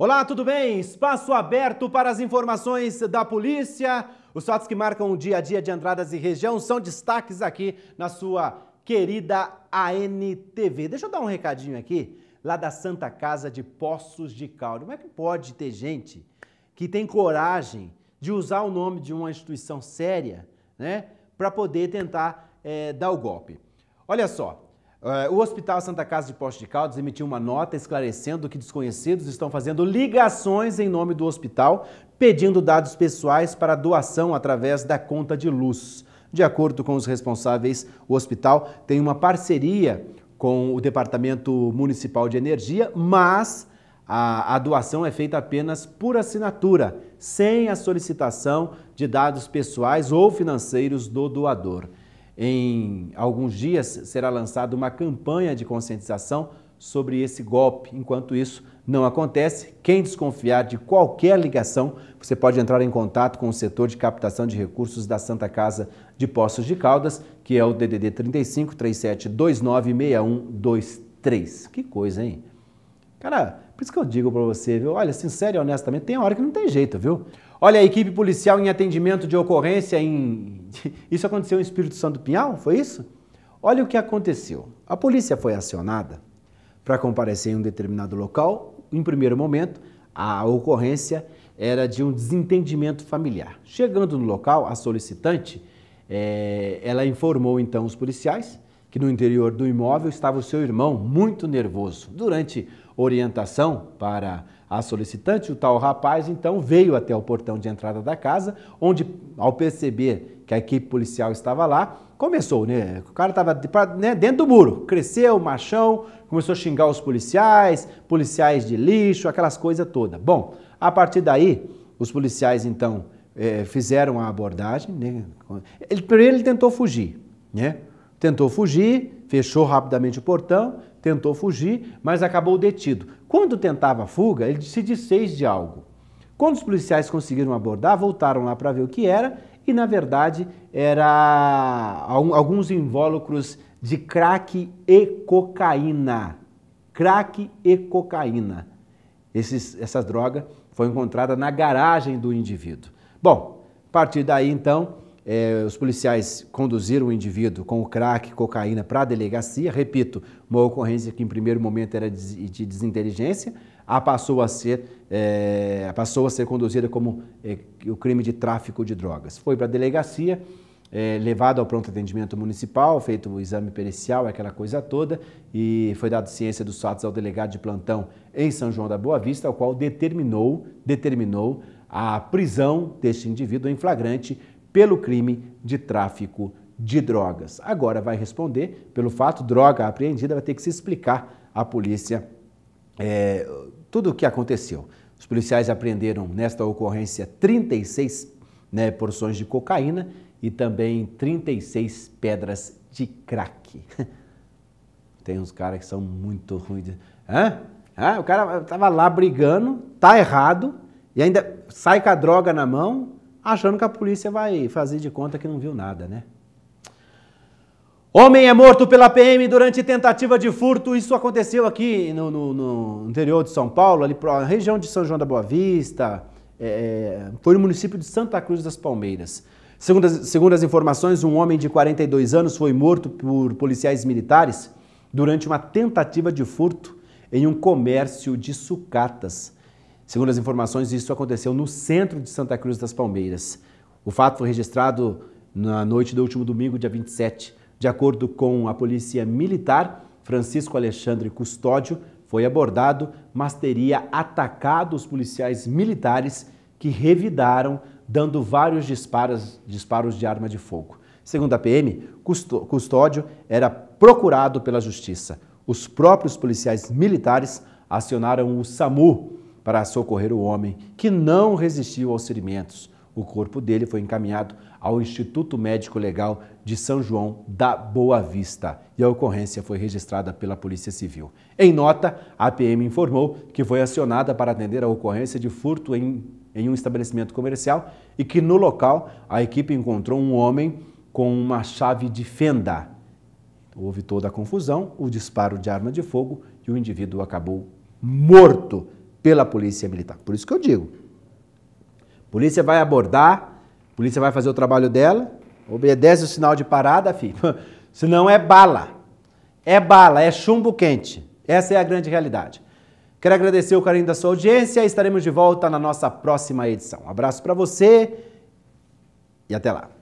Olá, tudo bem? Espaço aberto para as informações da polícia. Os fatos que marcam o dia a dia de Andradas e região são destaques aqui na sua querida ANTV. Deixa eu dar um recadinho aqui, lá da Santa Casa de Poços de Caldo. Como é que pode ter gente que tem coragem de usar o nome de uma instituição séria, né, para poder tentar é, dar o golpe? Olha só, é, o Hospital Santa Casa de Posto de Caldas emitiu uma nota esclarecendo que desconhecidos estão fazendo ligações em nome do hospital, pedindo dados pessoais para doação através da conta de luz. De acordo com os responsáveis, o hospital tem uma parceria com o Departamento Municipal de Energia, mas a, a doação é feita apenas por assinatura, sem a solicitação de dados pessoais ou financeiros do doador. Em alguns dias será lançada uma campanha de conscientização sobre esse golpe. Enquanto isso não acontece, quem desconfiar de qualquer ligação, você pode entrar em contato com o setor de captação de recursos da Santa Casa de Poços de Caldas, que é o DDD 35 37 29 6123. Que coisa, hein? Cara, por isso que eu digo para você, viu? Olha, sincero e honestamente, tem hora que não tem jeito, viu? Olha, a equipe policial em atendimento de ocorrência em. Isso aconteceu em Espírito Santo Pinhal? Foi isso? Olha o que aconteceu. A polícia foi acionada para comparecer em um determinado local. Em primeiro momento, a ocorrência era de um desentendimento familiar. Chegando no local, a solicitante é, ela informou então os policiais que no interior do imóvel estava o seu irmão muito nervoso durante orientação para a solicitante, o tal rapaz então veio até o portão de entrada da casa, onde, ao perceber que a equipe policial estava lá, começou, né? O cara estava né, dentro do muro, cresceu, machão, começou a xingar os policiais, policiais de lixo, aquelas coisas todas. Bom, a partir daí, os policiais então é, fizeram a abordagem. Né? Ele, primeiro ele tentou fugir, né? Tentou fugir, fechou rapidamente o portão, tentou fugir, mas acabou detido. Quando tentava a fuga, ele se desfez de algo. Quando os policiais conseguiram abordar, voltaram lá para ver o que era e, na verdade, era alguns invólucros de crack e cocaína. Crack e cocaína. Esses, essa droga foi encontrada na garagem do indivíduo. Bom, a partir daí, então, é, os policiais conduziram o indivíduo com o crack, cocaína para a delegacia. Repito, uma ocorrência que em primeiro momento era de, de desinteligência, a passou a ser, é, passou a ser conduzida como é, o crime de tráfico de drogas. Foi para a delegacia, levado ao pronto atendimento municipal, feito o exame pericial, aquela coisa toda, e foi dado ciência dos fatos ao delegado de plantão em São João da Boa Vista, ao qual determinou, determinou a prisão deste indivíduo em flagrante pelo crime de tráfico de drogas. Agora vai responder pelo fato droga apreendida, vai ter que se explicar à polícia é, tudo o que aconteceu. Os policiais apreenderam nesta ocorrência 36 né, porções de cocaína e também 36 pedras de crack. Tem uns caras que são muito ruins. De... Hã? Hã? O cara tava lá brigando, tá errado, e ainda sai com a droga na mão, achando que a polícia vai fazer de conta que não viu nada, né? Homem é morto pela PM durante tentativa de furto. Isso aconteceu aqui no, no, no interior de São Paulo, ali na região de São João da Boa Vista. É, é, foi no município de Santa Cruz das Palmeiras. Segundo as, segundo as informações, um homem de 42 anos foi morto por policiais militares durante uma tentativa de furto em um comércio de sucatas Segundo as informações, isso aconteceu no centro de Santa Cruz das Palmeiras. O fato foi registrado na noite do último domingo, dia 27. De acordo com a Polícia Militar, Francisco Alexandre Custódio foi abordado, mas teria atacado os policiais militares que revidaram, dando vários disparos, disparos de arma de fogo. Segundo a PM, Custódio era procurado pela Justiça. Os próprios policiais militares acionaram o SAMU, para socorrer o homem que não resistiu aos ferimentos. O corpo dele foi encaminhado ao Instituto Médico Legal de São João da Boa Vista e a ocorrência foi registrada pela Polícia Civil. Em nota, a PM informou que foi acionada para atender a ocorrência de furto em, em um estabelecimento comercial e que no local a equipe encontrou um homem com uma chave de fenda. Houve toda a confusão, o disparo de arma de fogo e o indivíduo acabou morto pela Polícia Militar. Por isso que eu digo: polícia vai abordar, polícia vai fazer o trabalho dela, obedece o sinal de parada, filho. Senão é bala. É bala, é chumbo quente. Essa é a grande realidade. Quero agradecer o carinho da sua audiência. Estaremos de volta na nossa próxima edição. Um abraço para você e até lá.